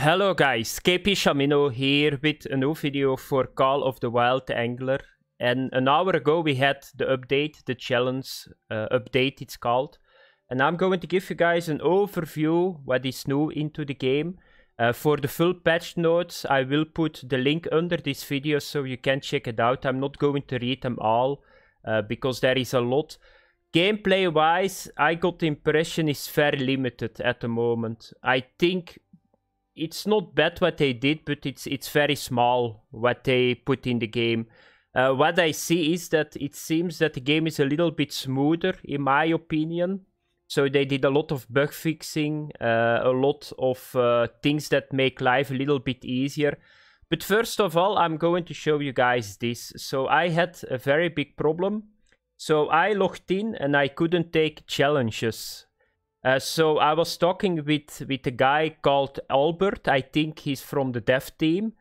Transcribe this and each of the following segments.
Hello guys, KP Shamino here with a new video for Call of the Wild Angler. And an hour ago we had the update, the challenge uh, update it's called. And I'm going to give you guys an overview what is new into the game. Uh, for the full patch notes, I will put the link under this video so you can check it out. I'm not going to read them all uh, because there is a lot. Gameplay wise, I got the impression is very limited at the moment. I think it's not bad what they did, but it's it's very small what they put in the game. Uh, what I see is that it seems that the game is a little bit smoother, in my opinion. So they did a lot of bug fixing, uh, a lot of uh, things that make life a little bit easier. But first of all, I'm going to show you guys this. So I had a very big problem. So I logged in and I couldn't take challenges. Uh, so I was talking with with a guy called Albert. I think he's from the dev team,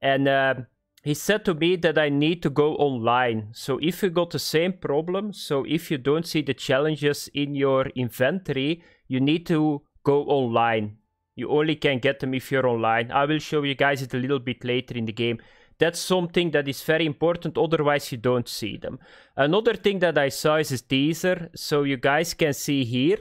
and uh, he said to me that I need to go online. So if you got the same problem, so if you don't see the challenges in your inventory, you need to go online. You only can get them if you're online. I will show you guys it a little bit later in the game. That's something that is very important, otherwise you don't see them. Another thing that I saw is a teaser. So you guys can see here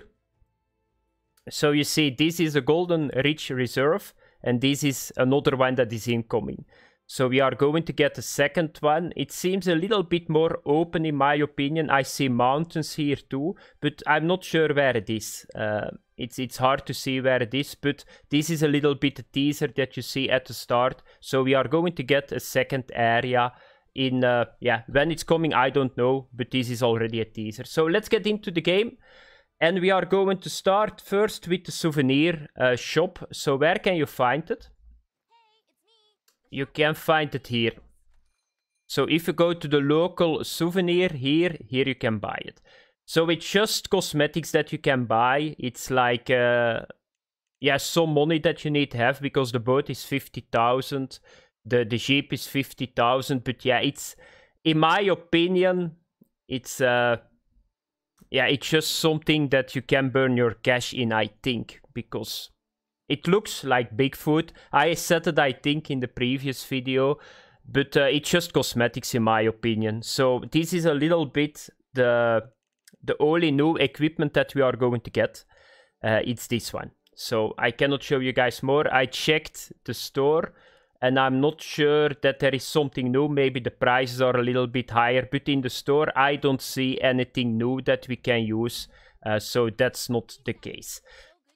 so you see, this is a golden rich reserve, and this is another one that is incoming. So we are going to get a second one. It seems a little bit more open in my opinion. I see mountains here too, but I'm not sure where it is. Uh, it's, it's hard to see where it is, but this is a little bit a teaser that you see at the start. So we are going to get a second area in, uh, yeah, when it's coming, I don't know, but this is already a teaser. So let's get into the game. And we are going to start first with the souvenir uh, shop. So where can you find it? You can find it here. So if you go to the local souvenir here, here you can buy it. So it's just cosmetics that you can buy. It's like, uh, yeah, some money that you need to have because the boat is 50,000. The, the jeep is 50,000. But yeah, it's, in my opinion, it's... Uh, yeah, it's just something that you can burn your cash in, I think, because it looks like Bigfoot. I said it, I think, in the previous video, but uh, it's just cosmetics, in my opinion. So this is a little bit the the only new equipment that we are going to get. Uh, it's this one. So I cannot show you guys more. I checked the store and I'm not sure that there is something new. Maybe the prices are a little bit higher, but in the store I don't see anything new that we can use, uh, so that's not the case.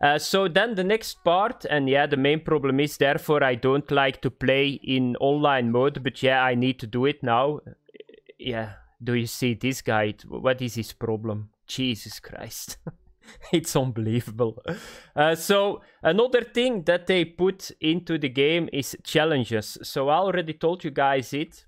Uh, so then the next part, and yeah, the main problem is therefore I don't like to play in online mode, but yeah, I need to do it now. Yeah, do you see this guy? What is his problem? Jesus Christ. it's unbelievable. Uh, so another thing that they put into the game is challenges. So I already told you guys it.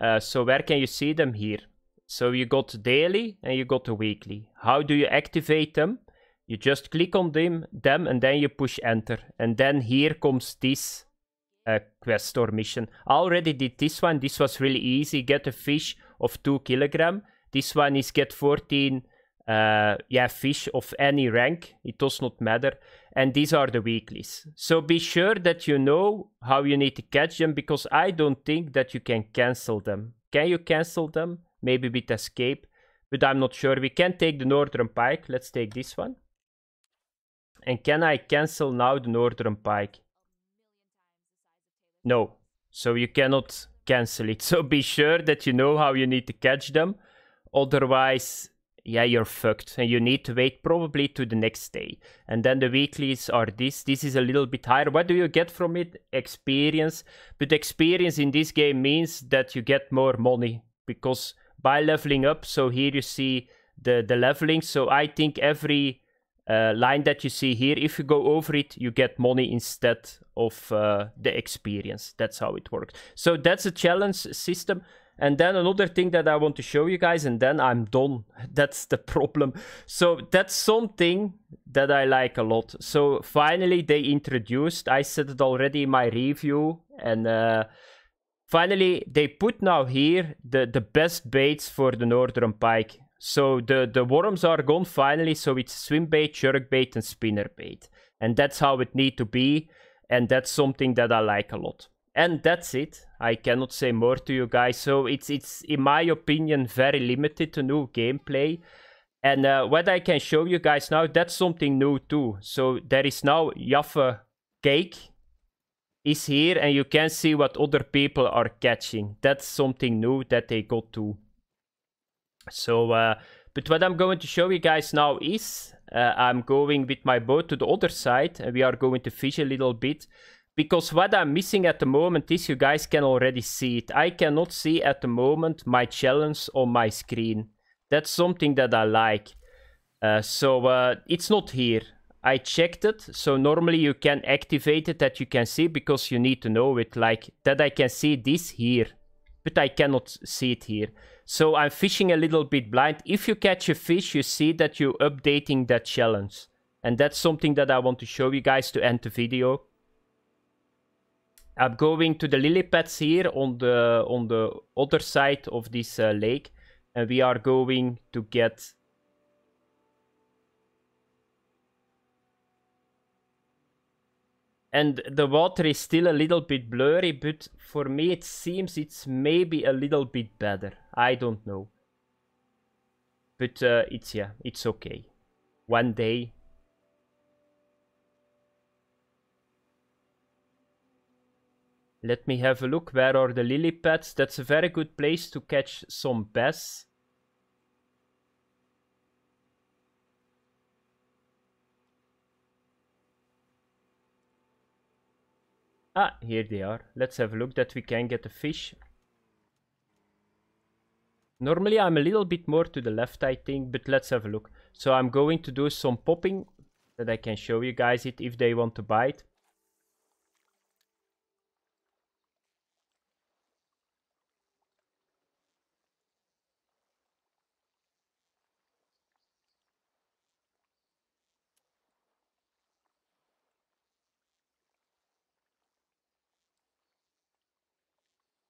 Uh, so where can you see them here? So you got daily and you got weekly. How do you activate them? You just click on them, them and then you push enter. And then here comes this uh, quest or mission. I already did this one. This was really easy. Get a fish of 2 kilogram. This one is get 14 uh, yeah, fish of any rank. It does not matter. And these are the weeklies. So be sure that you know how you need to catch them because I don't think that you can cancel them. Can you cancel them? Maybe with escape, but I'm not sure. We can take the northern pike. Let's take this one. And can I cancel now the northern pike? No. So you cannot cancel it. So be sure that you know how you need to catch them. Otherwise, yeah, you're fucked. And you need to wait probably to the next day. And then the weeklies are this. This is a little bit higher. What do you get from it? Experience. But experience in this game means that you get more money because by leveling up, so here you see the, the leveling. So I think every uh, line that you see here, if you go over it, you get money instead of uh, the experience. That's how it works. So that's a challenge system. And then another thing that I want to show you guys, and then I'm done. That's the problem. So that's something that I like a lot. So finally they introduced, I said it already in my review, and uh, finally they put now here the, the best baits for the northern pike. So the, the worms are gone finally, so it's swim bait, jerk bait, and spinner bait. And that's how it need to be, and that's something that I like a lot and that's it i cannot say more to you guys so it's it's in my opinion very limited to new gameplay and uh, what i can show you guys now that's something new too so there is now jaffa cake is here and you can see what other people are catching that's something new that they got to so uh, but what i'm going to show you guys now is uh, i'm going with my boat to the other side and we are going to fish a little bit because what I'm missing at the moment is, you guys can already see it. I cannot see at the moment my challenge on my screen. That's something that I like. Uh, so uh, it's not here. I checked it. So normally you can activate it that you can see because you need to know it. Like that I can see this here. But I cannot see it here. So I'm fishing a little bit blind. If you catch a fish, you see that you're updating that challenge. And that's something that I want to show you guys to end the video. I'm going to the lily pads here on the on the other side of this uh, lake, and we are going to get. And the water is still a little bit blurry, but for me it seems it's maybe a little bit better. I don't know. But uh, it's yeah, it's okay. One day Let me have a look. Where are the lily pads? That's a very good place to catch some bass. Ah, here they are. Let's have a look that we can get a fish. Normally I'm a little bit more to the left, I think, but let's have a look. So I'm going to do some popping that I can show you guys it if they want to bite.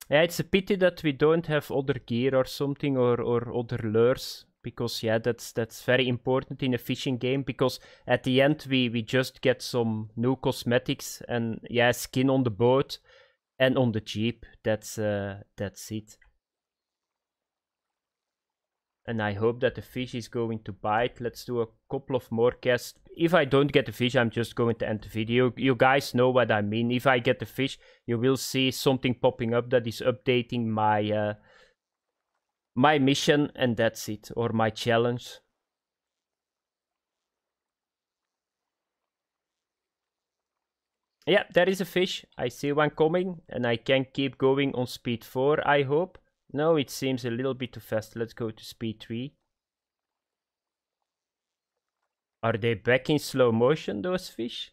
Yeah, it's a pity that we don't have other gear or something or, or other lures because yeah, that's that's very important in a fishing game because at the end we we just get some new cosmetics and yeah, skin on the boat and on the jeep. That's uh, that's it and I hope that the fish is going to bite. Let's do a couple of more casts. If I don't get the fish, I'm just going to end the video. You guys know what I mean. If I get the fish, you will see something popping up that is updating my uh, my mission and that's it, or my challenge. Yeah, there is a fish. I see one coming and I can keep going on speed 4, I hope. No, it seems a little bit too fast. Let's go to speed 3. Are they back in slow motion, those fish?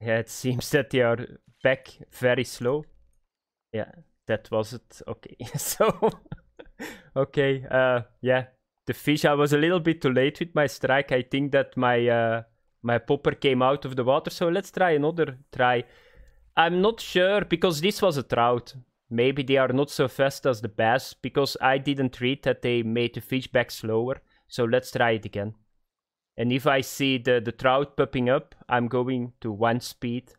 Yeah, it seems that they are back very slow. Yeah, that was it. Okay, so... okay, uh, yeah. The fish, I was a little bit too late with my strike. I think that my... Uh, my popper came out of the water. So let's try another try. I'm not sure because this was a trout. Maybe they are not so fast as the bass because I didn't read that they made the fish back slower. So let's try it again. And if I see the, the trout popping up, I'm going to one speed.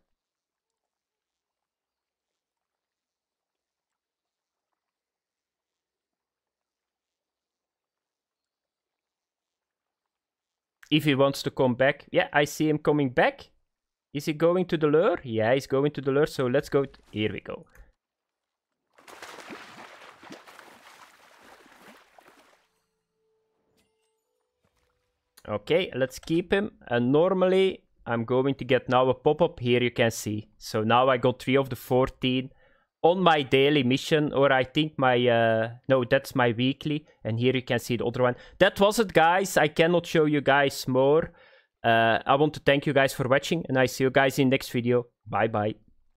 If he wants to come back, yeah, I see him coming back. Is he going to the lure? Yeah, he's going to the lure, so let's go. Here we go. Okay, let's keep him. And normally, I'm going to get now a pop-up here, you can see. So now I got 3 of the 14 on my daily mission, or I think my... Uh, no, that's my weekly. And here you can see the other one. That was it, guys. I cannot show you guys more. Uh, I want to thank you guys for watching and I see you guys in next video. Bye bye.